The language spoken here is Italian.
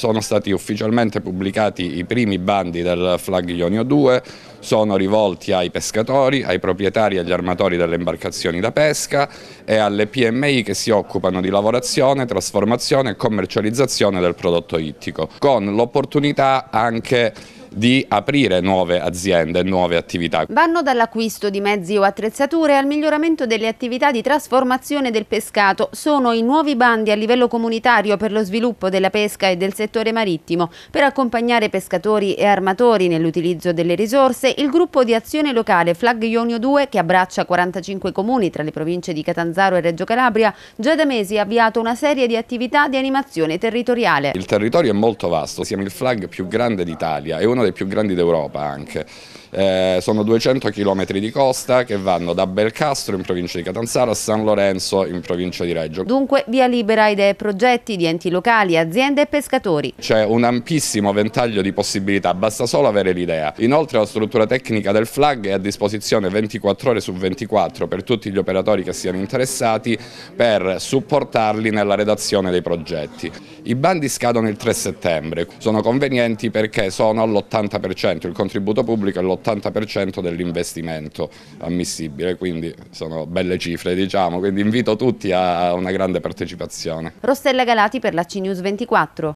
Sono stati ufficialmente pubblicati i primi bandi del Flag Ionio 2, sono rivolti ai pescatori, ai proprietari e agli armatori delle imbarcazioni da pesca e alle PMI che si occupano di lavorazione, trasformazione e commercializzazione del prodotto ittico, con l'opportunità anche di di aprire nuove aziende, nuove attività. Vanno dall'acquisto di mezzi o attrezzature al miglioramento delle attività di trasformazione del pescato. Sono i nuovi bandi a livello comunitario per lo sviluppo della pesca e del settore marittimo. Per accompagnare pescatori e armatori nell'utilizzo delle risorse, il gruppo di azione locale Flag Ionio 2, che abbraccia 45 comuni tra le province di Catanzaro e Reggio Calabria, già da mesi ha avviato una serie di attività di animazione territoriale. Il territorio è molto vasto, siamo il flag più grande d'Italia e una uno dei più grandi d'Europa anche. Eh, sono 200 km di costa che vanno da Belcastro in provincia di Catanzaro a San Lorenzo in provincia di Reggio. Dunque via libera idee e progetti di enti locali, aziende e pescatori. C'è un ampissimo ventaglio di possibilità, basta solo avere l'idea. Inoltre la struttura tecnica del flag è a disposizione 24 ore su 24 per tutti gli operatori che siano interessati per supportarli nella redazione dei progetti. I bandi scadono il 3 settembre, sono convenienti perché sono all'80%, il contributo pubblico è all'80% l'80% dell'investimento ammissibile, quindi sono belle cifre diciamo, quindi invito tutti a una grande partecipazione. Rossella Galati per la CNews 24.